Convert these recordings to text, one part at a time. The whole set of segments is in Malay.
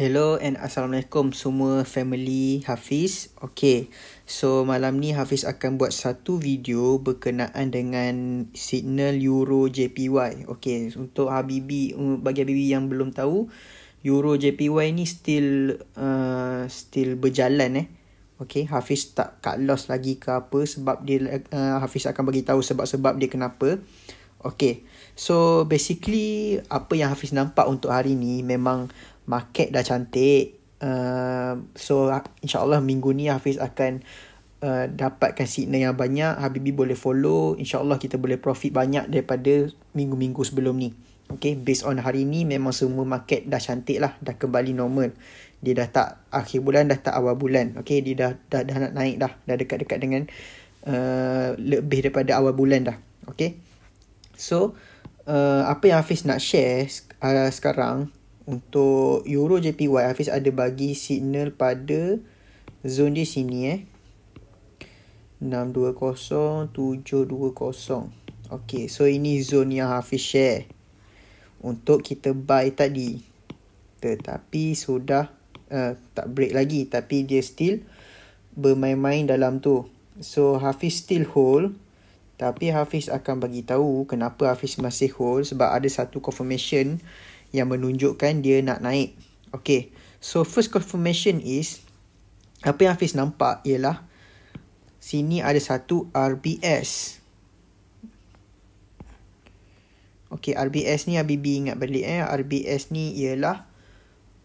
Hello and Assalamualaikum semua family Hafiz. Okay, so malam ni Hafiz akan buat satu video berkenaan dengan signal Euro JPY. Okay, untuk Habibi, um, bagi Habibi yang belum tahu, Euro JPY ni still uh, still berjalan eh. Okay, Hafiz tak cut loss lagi ke apa sebab dia, uh, Hafiz akan bagi tahu sebab-sebab dia kenapa. Okay, so basically apa yang Hafiz nampak untuk hari ni memang market dah cantik. Uh, so ah, Allah minggu ni Hafiz akan uh, dapatkan signal yang banyak. Habibi boleh follow. insya Allah kita boleh profit banyak daripada minggu-minggu sebelum ni. Okay, based on hari ni memang semua market dah cantik lah. Dah kembali normal. Dia dah tak akhir bulan, dah tak awal bulan. Okay, dia dah dah, dah nak naik dah. Dah dekat-dekat dengan uh, lebih daripada awal bulan dah. Okay. So, uh, apa yang Hafiz nak share uh, sekarang untuk euro JPY Hafiz ada bagi signal pada zone di sini eh 620 720 okey so ini zone yang Hafiz share untuk kita buy tadi tetapi sudah uh, tak break lagi tapi dia still bermain-main dalam tu so Hafiz still hold tapi Hafiz akan bagi tahu kenapa Hafiz masih hold sebab ada satu confirmation yang menunjukkan dia nak naik. Okay, so first confirmation is apa yang Hafiz nampak ialah sini ada satu RBS. Okay, RBS ni Habibie ingat balik eh. RBS ni ialah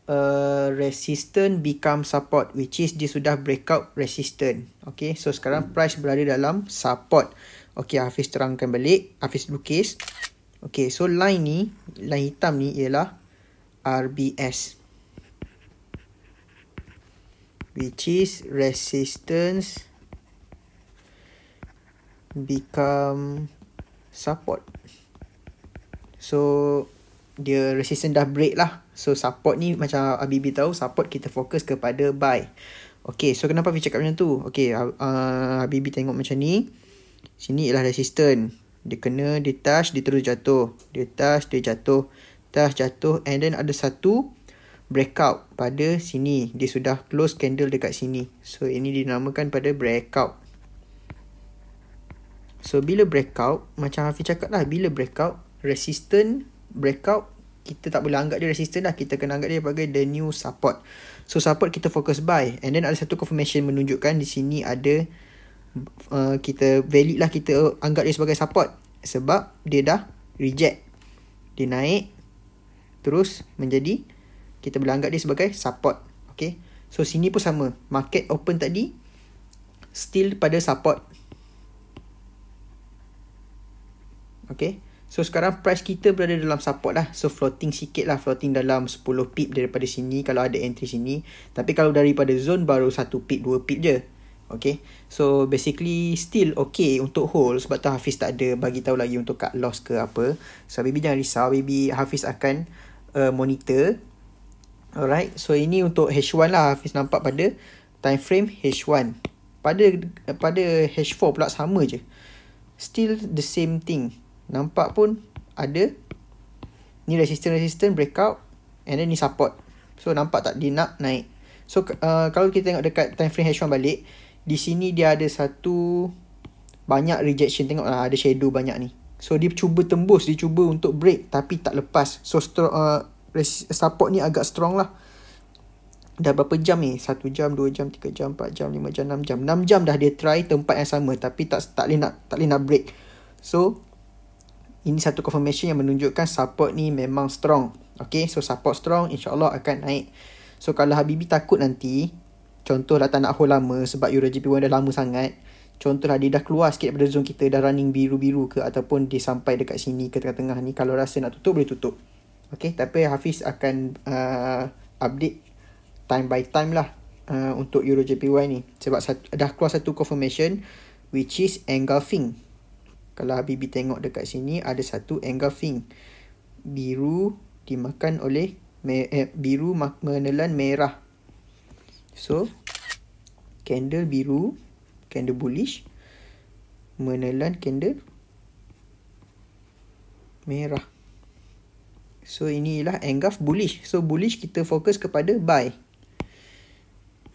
uh, resistant become support which is dia sudah breakout resistant. Okay, so sekarang price berada dalam support. Okay, Hafiz terangkan balik. Hafiz lukis. Okey, so line ni, line hitam ni ialah RBS. Which is resistance become support. So, dia resistance dah break lah. So, support ni macam Habibie tahu, support kita fokus kepada buy. Okay, so kenapa Habibie cakap macam tu? Okay, ha, uh, Habibie tengok macam ni. Sini ialah resistance. Dia kena, dia touch, dia terus jatuh. Dia touch, dia jatuh. Touch, jatuh. And then ada satu breakout pada sini. Dia sudah close candle dekat sini. So, ini dinamakan pada breakout. So, bila breakout, macam Hafiz cakap lah. Bila breakout, resistant breakout, kita tak boleh anggap dia resistant lah. Kita kena anggap dia sebagai the new support. So, support kita focus buy. And then ada satu confirmation menunjukkan di sini ada uh, kita valid lah kita anggap dia sebagai support sebab dia dah reject dia naik terus menjadi kita boleh anggap dia sebagai support okay so sini pun sama market open tadi still pada support okay So sekarang price kita berada dalam support lah. So floating sikit lah. Floating dalam 10 pip daripada sini. Kalau ada entry sini. Tapi kalau daripada zone baru 1 pip 2 pip je. Okay. So basically still okay untuk hold sebab tu Hafiz tak ada bagi tahu lagi untuk cut loss ke apa. So baby jangan risau. Baby Hafiz akan uh, monitor. Alright. So ini untuk H1 lah Hafiz nampak pada time frame H1. Pada pada H4 pula sama je. Still the same thing. Nampak pun ada. Ni resistance-resistance breakout. And then ni support. So nampak tak dia nak naik. So uh, kalau kita tengok dekat time frame H1 balik di sini dia ada satu banyak rejection tengoklah ada shadow banyak ni so dia cuba tembus dia cuba untuk break tapi tak lepas so strong, uh, support ni agak strong lah dah berapa jam ni 1 jam 2 jam 3 jam 4 jam 5 jam 6 jam 6 jam dah dia try tempat yang sama tapi tak tak boleh nak tak boleh nak break so ini satu confirmation yang menunjukkan support ni memang strong Okay, so support strong, insyaAllah akan naik. So, kalau Habibi takut nanti, Contohlah tak nak hold lama sebab Euro gp dah lama sangat. Contohlah dia dah keluar sikit daripada zone kita dah running biru-biru ke ataupun dia sampai dekat sini ke tengah-tengah ni. Kalau rasa nak tutup boleh tutup. Okay tapi Hafiz akan uh, update time by time lah uh, untuk Euro GPY ni. Sebab satu, dah keluar satu confirmation which is engulfing. Kalau Habibie tengok dekat sini ada satu engulfing. Biru dimakan oleh me- eh, biru menelan merah So, candle biru, candle bullish, menelan candle merah. So, inilah engulf bullish. So, bullish kita fokus kepada buy.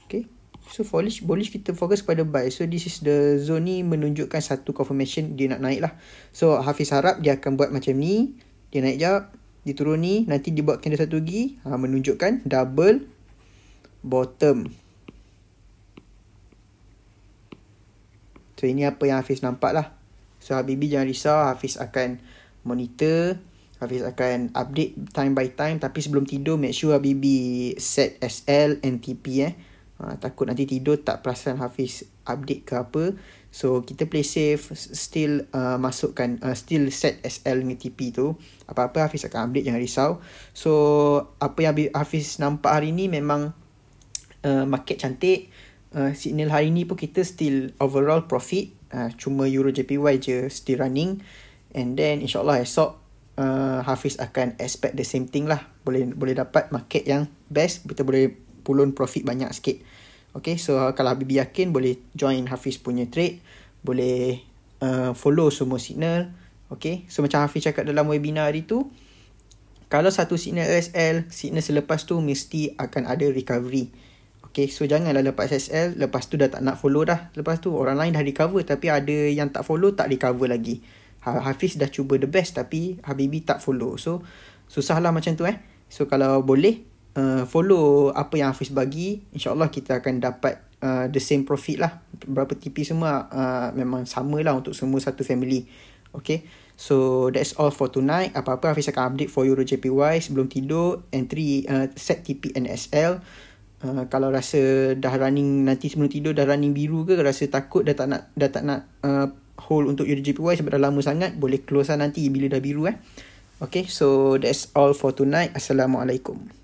Okay. So, bullish, bullish kita fokus kepada buy. So, this is the zone ni menunjukkan satu confirmation dia nak naik lah. So, Hafiz harap dia akan buat macam ni. Dia naik jap. Dia turun ni. Nanti dia buat candle satu lagi. Ha, menunjukkan double bottom. So ini apa yang Hafiz nampak lah. So Habibi jangan risau Hafiz akan monitor. Hafiz akan update time by time. Tapi sebelum tidur make sure Habibi set SL and TP eh. Ha, takut nanti tidur tak perasan Hafiz update ke apa. So kita play safe still uh, masukkan uh, still set SL dengan TP tu. Apa-apa Hafiz akan update jangan risau. So apa yang Hafiz nampak hari ni memang uh, market cantik uh, signal hari ni pun kita still overall profit uh, cuma euro JPY je still running and then insyaallah esok uh, Hafiz akan expect the same thing lah boleh boleh dapat market yang best kita boleh pulun profit banyak sikit Okay, so uh, kalau Habibie yakin boleh join Hafiz punya trade Boleh uh, follow semua signal Okay, so macam Hafiz cakap dalam webinar hari tu Kalau satu signal RSL, signal selepas tu mesti akan ada recovery Okay, so janganlah lepas SSL, lepas tu dah tak nak follow dah. Lepas tu orang lain dah recover tapi ada yang tak follow tak recover lagi. Ha, Hafiz dah cuba the best tapi Habibi tak follow. So, susahlah macam tu eh. So, kalau boleh uh, follow apa yang Hafiz bagi, insyaAllah kita akan dapat uh, the same profit lah. Berapa TP semua uh, memang sama lah untuk semua satu family. Okay, so that's all for tonight. Apa-apa Hafiz akan update for Euro JPY sebelum tidur. Entry uh, set TP and SL. Uh, kalau rasa dah running nanti sebelum tidur dah running biru ke rasa takut dah tak nak dah tak nak uh, hold untuk your GPY sebab dah lama sangat boleh close lah nanti bila dah biru eh. Okay so that's all for tonight. Assalamualaikum.